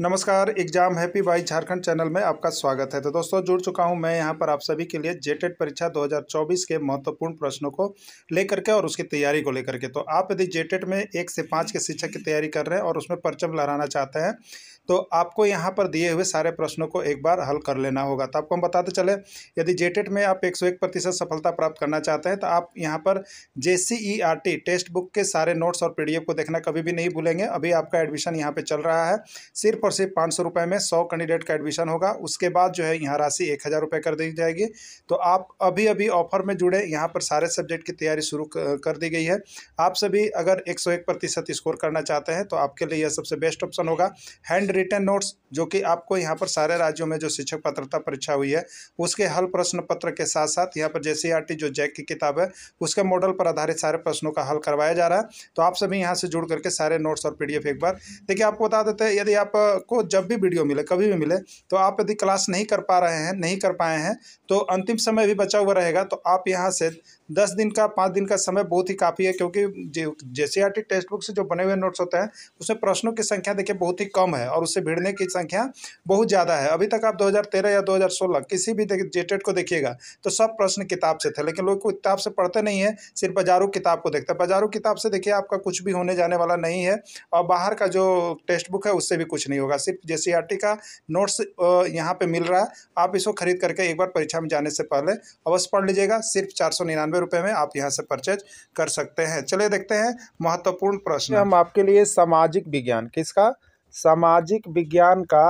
नमस्कार exam happy by Jharkhand channel में आपका स्वागत है तो दोस्तों जुड़ चुका हूं मैं यहां पर आप सभी के लिए जेटेड परीक्षा 2024 के महत्वपूर्ण प्रश्नों को लेकर के और उसकी तैयारी को लेकर के तो आप यदि जेटेड में एक से पाँच के शिक्षक की तैयारी कर रहे हैं और उसमें परचम लहराना चाहते हैं तो आपको यहाँ पर दिए हुए सारे प्रश्नों को एक बार हल कर लेना होगा तो आपको हम बताते चले यदि जेटेट e में आप एक सौ एक प्रतिशत सफलता प्राप्त करना चाहते हैं तो आप यहाँ पर जे e टेस्ट बुक के सारे नोट्स और पी को देखना कभी भी नहीं भूलेंगे अभी आपका एडमिशन यहाँ पर चल रहा है सिर्फ और सिर्फ पाँच में सौ कैंडिडेट का एडमिशन होगा उसके बाद जो है यहाँ राशि एक कर दी जाएगी तो आप अभी अभी ऑफर में जुड़े यहाँ पर सारे सब्जेक्ट की तैयारी शुरू कर दी गई है आप सभी अगर एक प्रतिशत स्कोर करना चाहते हैं तो आपके लिए यह सबसे बेस्ट ऑप्शन होगा हैंड रिटर्न नोट्स जो कि आपको यहाँ पर सारे राज्यों में जो शिक्षक पात्रता परीक्षा हुई है उसके हल प्रश्न पत्र के साथ साथ यहाँ पर जे जो जैक e की किताब है उसके मॉडल पर आधारित सारे प्रश्नों का हल करवाया जा रहा है तो आप सभी यहाँ से जुड़ करके सारे नोट्स और पी एक बार देखिए आपको बता देते हैं यदि आपको जब भी वीडियो मिले कभी भी मिले तो आप यदि क्लास नहीं कर पा रहे हैं नहीं कर पाए हैं तो अंतिम समय भी बचा हुआ रहेगा तो आप यहाँ से दस दिन का पाँच दिन का समय बहुत ही काफ़ी है क्योंकि सी आर टेक्स्ट बुक से जो बने हुए नोट्स होते हैं उसमें प्रश्नों की संख्या देखिए बहुत ही कम है और उससे भिड़ने की संख्या बहुत ज़्यादा है अभी तक आप 2013 या 2016 किसी भी जेटेड को देखिएगा तो सब प्रश्न किताब से थे लेकिन लोग किताब से पढ़ते नहीं है सिर्फ बाजारों किताब को देखते हैं बाजारों किताब से देखिए आपका कुछ भी होने जाने वाला नहीं है और बाहर का जो टेक्स्ट बुक है उससे भी कुछ नहीं होगा सिर्फ जे का नोट्स यहाँ पर मिल रहा है आप इसको खरीद करके एक बार परीक्षा में जाने से पहले अवश्य पढ़ लीजिएगा सिर्फ चार निन्यानवे रुपये में आप यहाँ से परचेज कर सकते हैं चलिए देखते हैं महत्वपूर्ण प्रश्न हम आपके लिए सामाजिक विज्ञान किसका सामाजिक विज्ञान का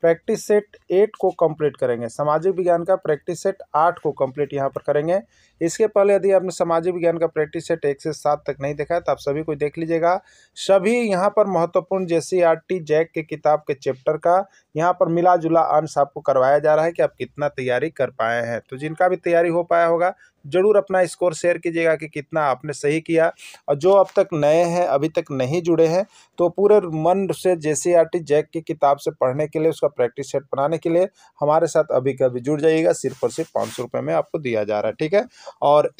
प्रैक्टिस सेट एट को कंप्लीट करेंगे सामाजिक विज्ञान का प्रैक्टिस सेट आठ को कंप्लीट यहाँ पर करेंगे इसके पहले यदि आपने सामाजिक विज्ञान का प्रैक्टिस सेट एक से सात तक नहीं देखा है तो आप सभी को देख लीजिएगा सभी यहाँ पर महत्वपूर्ण सी आर टी जैक के किताब के चैप्टर का यहाँ पर मिला जुला अंश आपको करवाया जा रहा है कि आप कितना तैयारी कर पाए हैं तो जिनका भी तैयारी हो पाया होगा ज़रूर अपना स्कोर शेयर कीजिएगा कि कितना आपने सही किया और जो अब तक नए हैं अभी तक नहीं जुड़े हैं तो पूरे मन से J C R T JAC की किताब से पढ़ने के लिए उसका प्रैक्टिस सेट बनाने के लिए हमारे साथ अभी कभी जुड़ जाइएगा सिर्फ और सिर्फ पाँच सौ रुपये में आपको दिया जा रहा है ठीक है और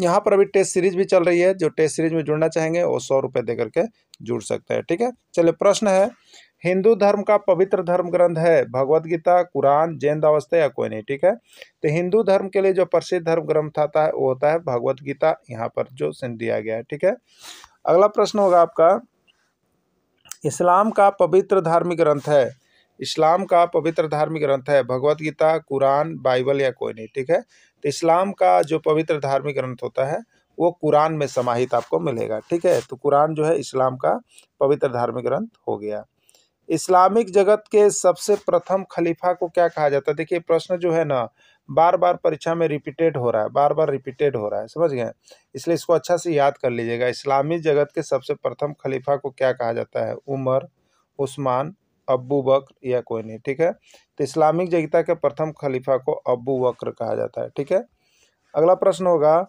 यहाँ पर अभी टेस्ट सीरीज भी चल रही है जो टेस्ट सीरीज में जुड़ना चाहेंगे वो सौ रुपये दे करके जुड़ सकते हैं ठीक है चलिए प्रश्न है हिंदू धर्म का पवित्र धर्म ग्रंथ है भगवत गीता कुरान जैन दावस्था या कोई नहीं ठीक है तो हिंदू धर्म के लिए जो प्रसिद्ध धर्म ग्रंथ आता है वो होता है भगवत गीता यहाँ पर जो दिया गया है ठीक है अगला प्रश्न होगा आपका इस्लाम का पवित्र धार्मिक ग्रंथ है इस्लाम का पवित्र धार्मिक ग्रंथ है भगवत गीता कुरान बाइबल या कोई नहीं ठीक है तो इस्लाम का जो पवित्र धार्मिक ग्रंथ होता है वो कुरान में समाहित आपको मिलेगा ठीक है तो कुरान जो है इस्लाम का पवित्र धार्मिक ग्रंथ हो गया इस्लामिक जगत के सबसे प्रथम खलीफा को क्या कहा जाता है देखिए प्रश्न जो है ना बार बार परीक्षा में रिपीटेड हो रहा है बार बार रिपीटेड हो रहा है समझ गए इसलिए इसको अच्छा से याद कर लीजिएगा इस्लामी जगत के सबसे प्रथम खलीफा को क्या कहा जाता है उमर उस्मान अबू वक्र या कोई नहीं ठीक है तो इस्लामिक जगता के प्रथम खलीफा को अबू वक्र कहा जाता है ठीक है अगला प्रश्न होगा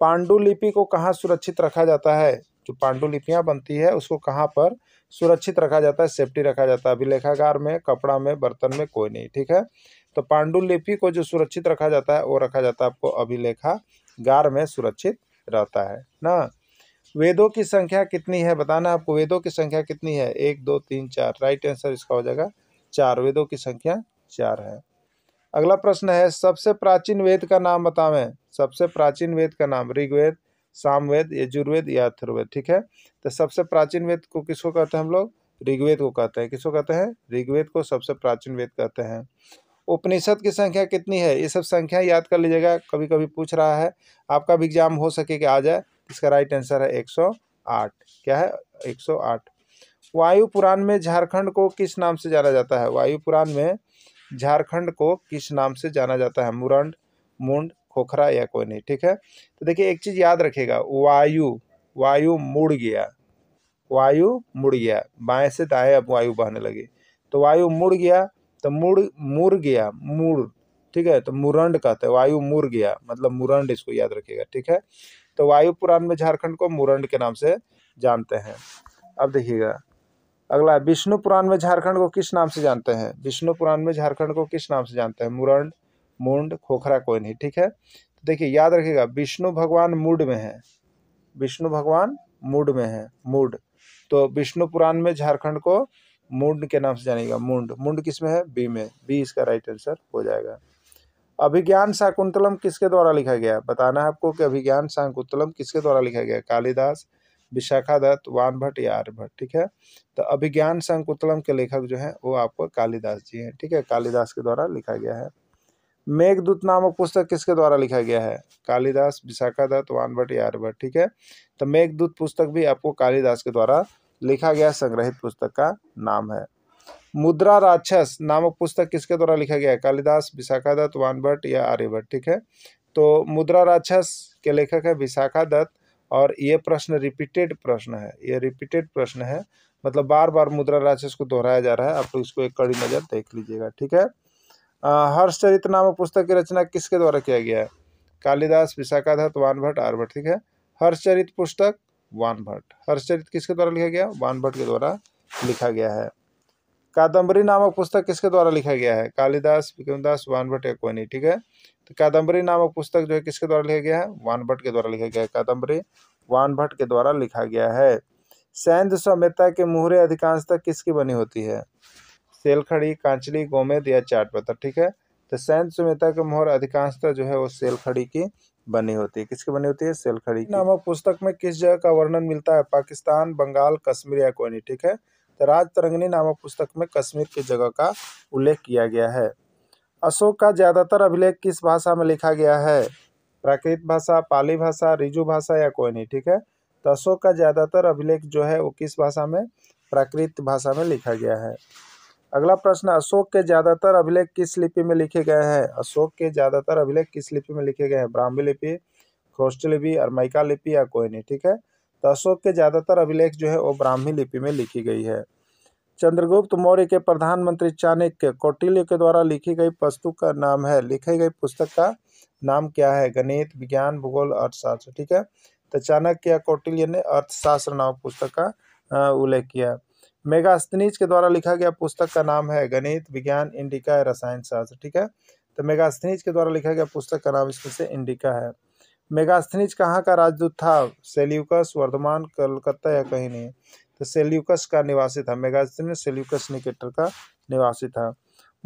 पांडुलिपि को कहाँ सुरक्षित रखा जाता है जो पांडुलिपियाँ बनती है उसको कहाँ पर सुरक्षित रखा जाता है सेफ्टी रखा जाता है अभिलेखागार में कपड़ा में बर्तन में कोई नहीं ठीक है तो पांडुलिपि को जो सुरक्षित रखा जाता है वो रखा जाता है आपको अभिलेखागार में सुरक्षित रहता है ना वेदों की संख्या कितनी है बताना आपको वेदों की संख्या कितनी है एक दो तीन चार राइट आंसर इसका हो जाएगा चार वेदों की संख्या चार है अगला प्रश्न है सबसे प्राचीन वेद का नाम बतावें सबसे प्राचीन वेद का नाम ऋग्वेद सामवेद यजुर्वेद या अथुर्वेद ठीक है तो सबसे प्राचीन वेद को किसको कहते हैं हम लोग ऋग्वेद को कहते हैं किसको कहते हैं ऋग्वेद को सबसे प्राचीन वेद कहते हैं उपनिषद की संख्या कितनी है ये सब संख्या याद कर लीजिएगा कभी कभी पूछ रहा है आपका भी एग्जाम हो सके कि आ जाए इसका राइट आंसर है 108 क्या है 108 वायु पुराण में झारखंड को किस नाम से जाना जाता है वायु पुराण में झारखंड को किस नाम से जाना जाता है मुरंड मुंड खोखरा या कोई नहीं ठीक है तो देखिए एक चीज़ याद रखेगा वायु वायु मुड़ गया वायु मुड़ गया बाएं से दाएं अब वायु बहने लगी तो वायु मुड़ गया तो मुड़ मुड़ गया मुड़ ठीक है तो मुरंड कहते हैं वायु मुड़ गया मतलब मुरंड इसको याद रखिएगा ठीक है तो वायु पुराण में झारखंड को मुरंड के नाम से जानते हैं अब देखिएगा अगला विष्णु पुराण में झारखंड को किस नाम से जानते हैं विष्णु पुराण में झारखंड को किस नाम से जानते हैं मुरंड मुंड खोखरा कोई नहीं ठीक है तो देखिए याद रखिएगा विष्णु भगवान मूड में है विष्णु भगवान मूड में है मूड तो विष्णु पुराण में झारखंड को मुंड के नाम से जानेगा मुंड मुंड किस में है बी में बी इसका राइट आंसर हो जाएगा अभिज्ञान शाकुंतलम किसके द्वारा लिखा गया बताना है आपको कि अभिज्ञान शाकुंतलम किसके द्वारा लिखा गया कालिदास विशाखा दत्त भट्ट या आर्यभट्ट ठीक है तो अभिज्ञान शाकुंतलम के लेखक जो हैं वो आपको कालिदास जी हैं ठीक है कालिदास के द्वारा लिखा गया है मेघदूत नामक पुस्तक किसके द्वारा लिखा गया है कालिदास विशाखा दत्त भट्ट या आर्यभट्ट ठीक है तो मेघदूत पुस्तक भी आपको कालिदास के द्वारा लिखा गया संग्रहित पुस्तक का नाम है मुद्रा राक्षस नामक पुस्तक किसके द्वारा लिखा गया है कालिदास विशाखा दत्त वानभट्ट या आर्यभट्ट ठीक है तो मुद्रा राक्षस के लेखक है विशाखा दत्त और ये प्रश्न रिपीटेड प्रश्न है ये रिपीटेड प्रश्न है मतलब बार बार मुद्रा राक्षस को दोहराया जा रहा है आप लोग इसको एक कड़ी नज़र देख लीजिएगा ठीक है हर्षचरित नामक पुस्तक की रचना किसके द्वारा किया गया है कालिदास विशाखा दत्त वानभट्ट आर्यभट्ट ठीक है हर्षचरित पुस्तक वानभट्ट हर्षचरित किसके द्वारा लिखा गया वानभट्ट के द्वारा लिखा गया है कादम्बरी नामक पुस्तक किसके द्वारा लिखा गया है कालिदास विक्रमदास वानभट या कोनी ठीक है तो कादम्बरी नामक पुस्तक जो है किसके द्वारा लिखा गया है वानभट के द्वारा लिखा गया है कादम्बरी वानभट के द्वारा लिखा गया है सैंध सभ्यता के मुहरे अधिकांशतः किसकी बनी होती है सेलखड़ी कांचली गोमेद या चाट पत्थर ठीक है तो सैंध सभ्यता के मुहर अधिकांशतः जो है वो सेलखड़ी की बनी होती है किसकी बनी होती है सेलखड़ी नामक पुस्तक में किस जगह का वर्णन मिलता है पाकिस्तान बंगाल कश्मीर या कोनी ठीक है राज तरंगनी नामक पुस्तक में कश्मीर की जगह का उल्लेख किया गया है अशोक का ज़्यादातर अभिलेख किस भाषा में लिखा गया है प्राकृत भाषा पाली भाषा रिजु भाषा या कोई नहीं ठीक है तो अशोक का ज़्यादातर अभिलेख जो है वो किस भाषा में प्राकृत भाषा में लिखा गया है अगला प्रश्न अशोक के ज़्यादातर अभिलेख किस लिपि में लिखे गए हैं अशोक के ज़्यादातर अभिलेख किस लिपि में लिखे गए हैं ब्राह्मी लिपि क्रोष्ट लिपि अरमाइका लिपि या नहीं ठीक है तो अशोक के ज़्यादातर अभिलेख जो है वो ब्राह्मी लिपि में लिखी गई है चंद्रगुप्त मौर्य के प्रधानमंत्री चाणक्य कौटिल्य के द्वारा लिखी गई पुस्तु का नाम है लिखी गई पुस्तक का नाम क्या है गणित विज्ञान भूगोल अर्थशास्त्र ठीक है तो चाणक्य या कौटिल्य ने अर्थशास्त्र नाम पुस्तक का उल्लेख किया मेगास्तनीज के द्वारा लिखा गया पुस्तक का नाम है गणित विज्ञान इंडिका रसायन शास्त्र ठीक है तो मेगास्तनीज के द्वारा लिखा गया पुस्तक का नाम इसमें से इंडिका है मेगास्थनीज कहाँ का राजदूत था सेल्यूकस वर्धमान कलकत्ता या कहीं नहीं तो सेल्यूकस का निवासी था मेगास्थनीज सेल्यूकस निकेटर का निवासी था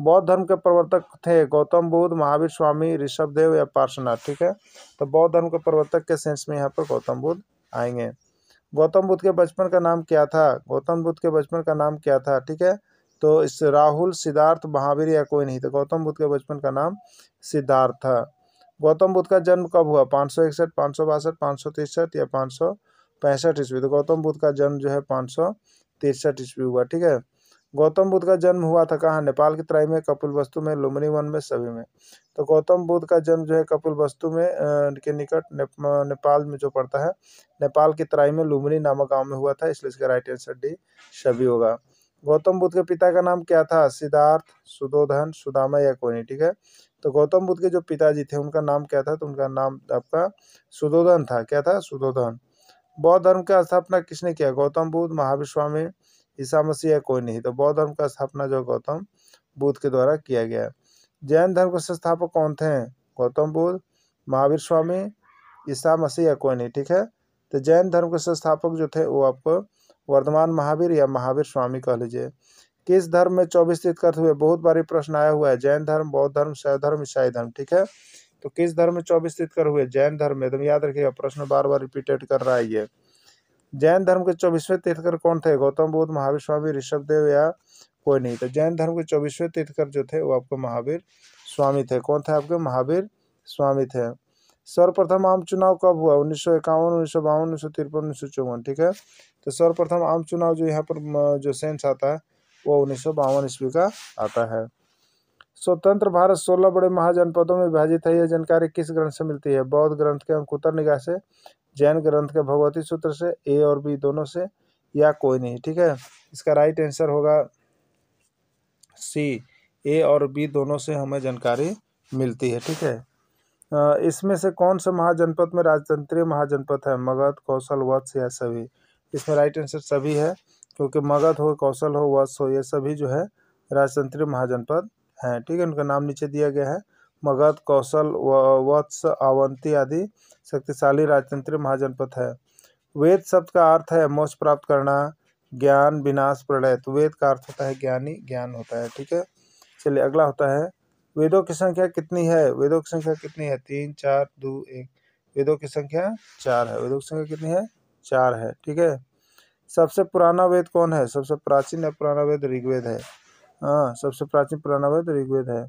बौद्ध धर्म के प्रवर्तक थे गौतम बुद्ध महावीर स्वामी ऋषभदेव या पार्श्वनाथ ठीक है तो बौद्ध धर्म के प्रवर्तक के सेंस में यहाँ पर गौतम बुद्ध आएंगे गौतम बुद्ध के बचपन का नाम क्या था गौतम बुद्ध के बचपन का नाम क्या था ठीक है तो इस राहुल सिद्धार्थ महावीर या कोई नहीं तो गौतम बुद्ध के बचपन का नाम सिद्धार्थ था गौतम बुद्ध का जन्म कब हुआ पाँच सौ इकसठ पाँच सौ बासठ पाँच सौ तिरसठ या पाँच सौ पैंसठ ईस्वी तो गौतम बुद्ध का जन्म जो है पाँच सौ तिरसठ ईस्वी हुआ ठीक है गौतम बुद्ध का जन्म हुआ था कहाँ नेपाल की तराई में कपिल वस्तु में लुमनी वन में सभी में तो गौतम बुद्ध का जन्म जो है कपिल वस्तु में के निकट नेपाल में जो पड़ता है नेपाल की तराई में लुमनी नामक गाँव में हुआ था इसलिए इसका राइट आंसर डी सभी होगा गौतम बुद्ध के पिता का नाम क्या था सिद्धार्थ सुदोधन सुदामा या कोनी ठीक है तो गौतम बुद्ध के जो पिताजी थे उनका नाम क्या था तो उनका नाम आपका सुदोधन था क्या था सुदोधन बौद्ध धर्म का स्थापना किसने किया गौतम बुद्ध महावीर स्वामी ईसा मसीह या कोई नहीं तो बौद्ध धर्म का स्थापना जो गौतम बुद्ध के द्वारा किया गया जैन धर्म के संस्थापक कौन थे गौतम बुद्ध महावीर स्वामी ईसा मसीह या कोई नहीं ठीक है तो जैन धर्म के संस्थापक जो थे वो आपको वर्धमान महावीर या महावीर स्वामी कह लीजिए किस धर्म में चौबीस तीर्थ हुए बहुत बार प्रश्न आया हुआ है जैन धर्म बौद्ध धर्म शैव धर्म ईसाई धर्म ठीक है तो किस धर्म में चौबीस तीर्थ कर हुए जैन धर्म में एकदम तो याद रखिएगा प्रश्न बार बार रिपीटेड कर रहा है ये जैन धर्म के चौबीसवें तीर्थकर कौन थे गौतम बुद्ध महावीर स्वामी ऋषभ देव या कोई नहीं तो जैन धर्म के चौबीसवें तीर्थकर जो थे वो आपके महावीर स्वामी थे कौन थे आपके महावीर स्वामी थे सर्वप्रथम आम चुनाव कब हुआ उन्नीस सौ इक्यावन उन्नीस सौ बावन उन्नीस सौ तिरपन उन्नीस सौ चौवन ठीक है तो सर्वप्रथम आम चुनाव जो यहाँ पर जो सेंस आता है वो उन्नीस सौ ईस्वी का आता है स्वतंत्र भारत सोलह बड़े महाजनपदों में विभाजित है यह जानकारी किस ग्रंथ से मिलती है बौद्ध ग्रंथ के अंकुतर निगाह से जैन ग्रंथ के भगवती सूत्र से ए और बी दोनों से या कोई नहीं ठीक है इसका राइट आंसर होगा सी ए और बी दोनों से हमें जानकारी मिलती है ठीक है इसमें से कौन सा महाजनपद में राजतंत्रीय महाजनपद है मगध कौशल वत्स या सभी इसमें राइट आंसर सभी है क्योंकि मगध हो कौशल हो वत्स हो ये सभी जो है राजतंत्री महाजनपद हैं ठीक है उनका नाम नीचे दिया गया है मगध कौशल वत्स आवंती आदि शक्तिशाली राजतंत्री महाजनपद है वेद शब्द का अर्थ है मोक्ष प्राप्त करना ज्ञान विनाश प्रलय तो वेद का अर्थ होता है ज्ञानी ज्ञान होता है ठीक है चलिए अगला होता है वेदों की संख्या कितनी है वेदों की संख्या कितनी है तीन चार दो एक वेदों की संख्या चार है वेदों की संख्या कितनी है चार है ठीक है सबसे पुराना वेद कौन है सबसे प्राचीन या पुराना वेद ऋग्वेद है हाँ सबसे प्राचीन पुराना वेद ऋग्वेद है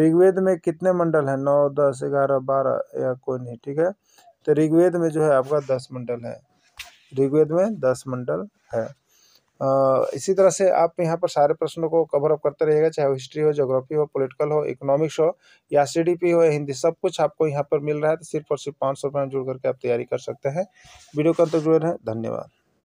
ऋग्वेद में कितने मंडल हैं नौ दस ग्यारह बारह या कोई नहीं ठीक है तो ऋग्वेद में जो है आपका दस मंडल है ऋग्वेद में दस मंडल है आ, इसी तरह से आप यहाँ पर सारे प्रश्नों को कवर अप करते रहिएगा चाहे वो हिस्ट्री हो जोग्राफी हो पॉलिटिकल हो इकोनॉमिक्स हो या सी हो या हिंदी सब कुछ आपको यहाँ पर मिल रहा है तो सिर्फ और सिर्फ पाँच सौ रुपये में जुड़ करके आप तैयारी कर सकते हैं वीडियो का तक जुड़े रहें धन्यवाद